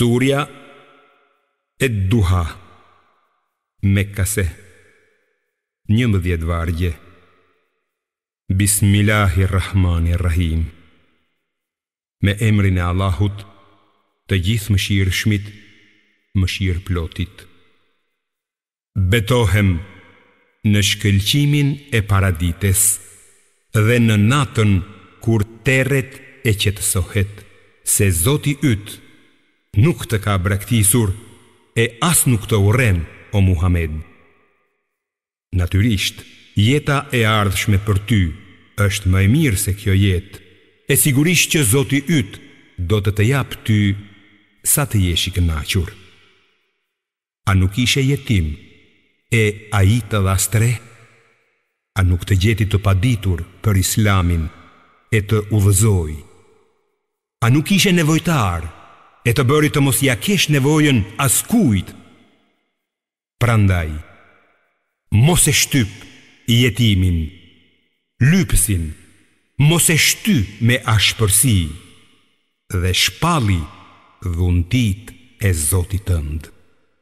Surja e duha me kase një mëdhjet vargje Bismillahirrahmanirrahim me emrin e Allahut të gjithë mëshirë shmit mëshirë plotit betohem në shkëlqimin e paradites dhe në natën kur teret e qëtësohet se zoti ytë nuk të ka brektisur e as nuk të uren, o Muhammed. Natyrisht, jeta e ardhshme për ty është më e mirë se kjo jetë, e sigurisht që Zoti yt do të të japë ty sa të jesh i kënaqur. A nuk ishe jetim, e a i të dhastre? A nuk të gjeti të paditur për islamin e të uvëzoj? A nuk ishe nevojtarë? e të bëri të mos ja kesh nevojën as kujt. Prandaj, mos e shtyp jetimin, lypsin, mos e shty me ashpërsi dhe shpalli dhuntit e Zotit tëndë.